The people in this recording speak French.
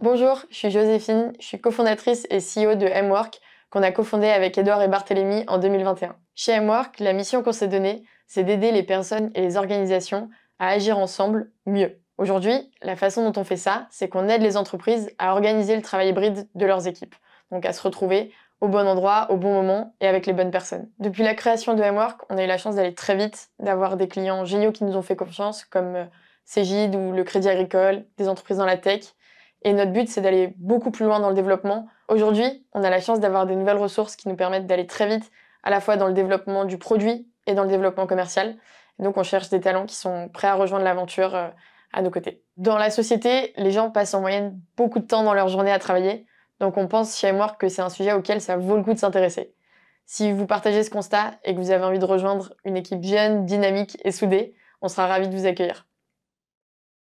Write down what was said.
Bonjour, je suis Joséphine, je suis cofondatrice et CEO de M-Work, qu'on a cofondé avec Edouard et Barthélémy en 2021. Chez M-Work, la mission qu'on s'est donnée, c'est d'aider les personnes et les organisations à agir ensemble mieux. Aujourd'hui, la façon dont on fait ça, c'est qu'on aide les entreprises à organiser le travail hybride de leurs équipes, donc à se retrouver au bon endroit, au bon moment et avec les bonnes personnes. Depuis la création de M-Work, on a eu la chance d'aller très vite, d'avoir des clients géniaux qui nous ont fait confiance, comme euh, Cégide ou le Crédit Agricole, des entreprises dans la tech, et notre but, c'est d'aller beaucoup plus loin dans le développement. Aujourd'hui, on a la chance d'avoir des nouvelles ressources qui nous permettent d'aller très vite, à la fois dans le développement du produit et dans le développement commercial. donc, on cherche des talents qui sont prêts à rejoindre l'aventure euh, à nos côtés. Dans la société, les gens passent en moyenne beaucoup de temps dans leur journée à travailler. Donc, on pense chez Emwork que c'est un sujet auquel ça vaut le coup de s'intéresser. Si vous partagez ce constat et que vous avez envie de rejoindre une équipe jeune, dynamique et soudée, on sera ravis de vous accueillir.